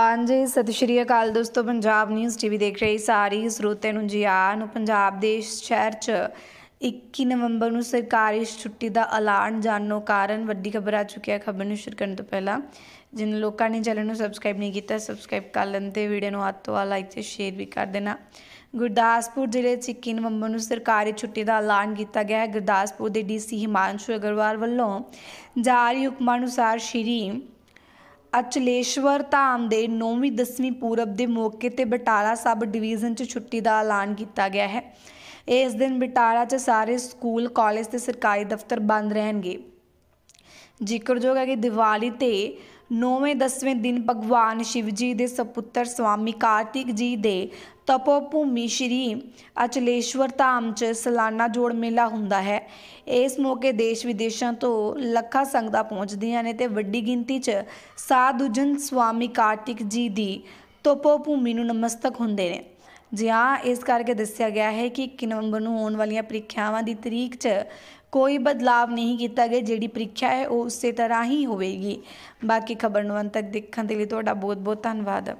ਹਾਂਜੀ ਸਤਿ ਸ਼੍ਰੀ ਅਕਾਲ ਦੋਸਤੋ ਪੰਜਾਬ ਨਿਊਜ਼ ਟੀਵੀ ਦੇਖ ਰਹੇ ਸਾਰੀ ਸਰੋਤਿਆਂ ਨੂੰ ਜੀ ਆ ਨੂੰ ਪੰਜਾਬ ਦੇ ਸ਼ਹਿਰ 'ਚ 21 ਨਵੰਬਰ ਨੂੰ ਸਰਕਾਰੀ ਛੁੱਟੀ ਦਾ ਐਲਾਨ ਜਾਣੋ ਕਾਰਨ ਵੱਡੀ ਖਬਰ ਆ ਚੁੱਕੀ ਹੈ ਖਬਰ ਨੂੰ ਸ਼ੁਰੂ ਕਰਨ ਤੋਂ ਪਹਿਲਾਂ ਜਿਨ ਲੋਕਾਂ ਨੇ ਚੈਨਲ ਨੂੰ ਸਬਸਕ੍ਰਾਈਬ ਨਹੀਂ ਕੀਤਾ ਸਬਸਕ੍ਰਾਈਬ ਕਰ ਲੈਣ ਤੇ ਵੀਡੀਓ ਨੂੰ ਹੱਥੋਂ ਤੋਂ ਲਾਈਕ ਤੇ ਸ਼ੇਅਰ ਵੀ ਕਰ ਦੇਣਾ ਗੁਰਦਾਸਪੁਰ ਜ਼ਿਲ੍ਹੇ 'ਚ 21 ਨਵੰਬਰ ਨੂੰ ਸਰਕਾਰੀ ਛੁੱਟੀ ਦਾ ਐਲਾਨ ਕੀਤਾ ਗਿਆ ਹੈ ਗੁਰਦਾਸਪੁਰ ਦੇ ਡੀਸੀ ਹਿਮਾਂਸ਼ੂ ਅਗਰਵਾਲ ਵੱਲੋਂ ਜਾਰੀ ਹੁਕਮ ਅਨੁਸਾਰ ਸ਼੍ਰੀ ਅਚਲੇਸ਼ਵਰ ਧਾਮ ਦੇ 9ਵੀਂ 10ਵੀਂ ਪੂਰਬ ਦੇ ਮੌਕੇ ਤੇ ਬਟਾਲਾ ਸਬ ਡਿਵੀਜ਼ਨ 'ਚ ਛੁੱਟੀ ਦਾ ਐਲਾਨ ਕੀਤਾ ਗਿਆ ਹੈ ਇਸ ਦਿਨ ਬਟਾਲਾ 'ਚ ਸਾਰੇ ਸਕੂਲ ਕਾਲਜ ਤੇ ਸਰਕਾਰੀ ਦਫ਼ਤਰ ਬੰਦ ਰਹਿਣਗੇ ਜ਼ਿਕਰਯੋਗ ਹੈ ਕਿ ਦੀਵਾਲੀ ਤੇ 9ਵੇਂ 10ਵੇਂ ਦਿਨ ਭਗਵਾਨ ਸ਼ਿਵ ਜੀ ਦੇ ਸੁਪੁੱਤਰ ਸਵਾਮੀ ਕਾਰਤਿਕ ਜੀ ਦੇ ਤਪੋ ਭੂਮੀ ਸ਼੍ਰੀ ਅਚਲੇਸ਼ਵਰ ਧਾਮ 'ਚ ਸਲਾਨਾ ਜੋੜ ਮੇਲਾ ਹੁੰਦਾ ਹੈ ਇਸ ਮੌਕੇ ਦੇਸ਼ ਵਿਦੇਸ਼ਾਂ ਤੋਂ ਲੱਖਾਂ ਸੰਗਤਾਂ ਪਹੁੰਚਦੀਆਂ ਨੇ ਤੇ ਵੱਡੀ ਗਿਣਤੀ 'ਚ ਸਾਧੂ ਜਨ ਸਵਾਮੀ ਕਾਰਤਿਕ ਜੀ ਦੀ ਤਪੋ ਭੂਮੀ ਨੂੰ ਨਮਸਤਕ ਹੁੰਦੇ ਨੇ ਜੀ ਹਾਂ ਇਸ ਕਰਕੇ ਦੱਸਿਆ ਗਿਆ ਹੈ ਕਿ 1 ਨਵੰਬਰ ਨੂੰ ਹੋਣ ਵਾਲੀਆਂ ਪ੍ਰੀਖਿਆਵਾਂ ਦੀ ਤਰੀਕ 'ਚ ਕੋਈ ਬਦਲਾਵ ਨਹੀਂ ਕੀਤਾ ਗਿਆ ਜਿਹੜੀ ਪ੍ਰੀਖਿਆ ਹੈ ਉਹ ਉਸੇ ਤਰ੍ਹਾਂ ਹੀ ਹੋਵੇਗੀ ਬਾਕੀ ਖਬਰ ਨੂੰ ਅੰਤ ਤੱਕ ਦੇਖਣ ਦੇ ਲਈ ਤੁਹਾਡਾ ਬਹੁਤ ਬਹੁਤ ਧੰਨਵਾਦ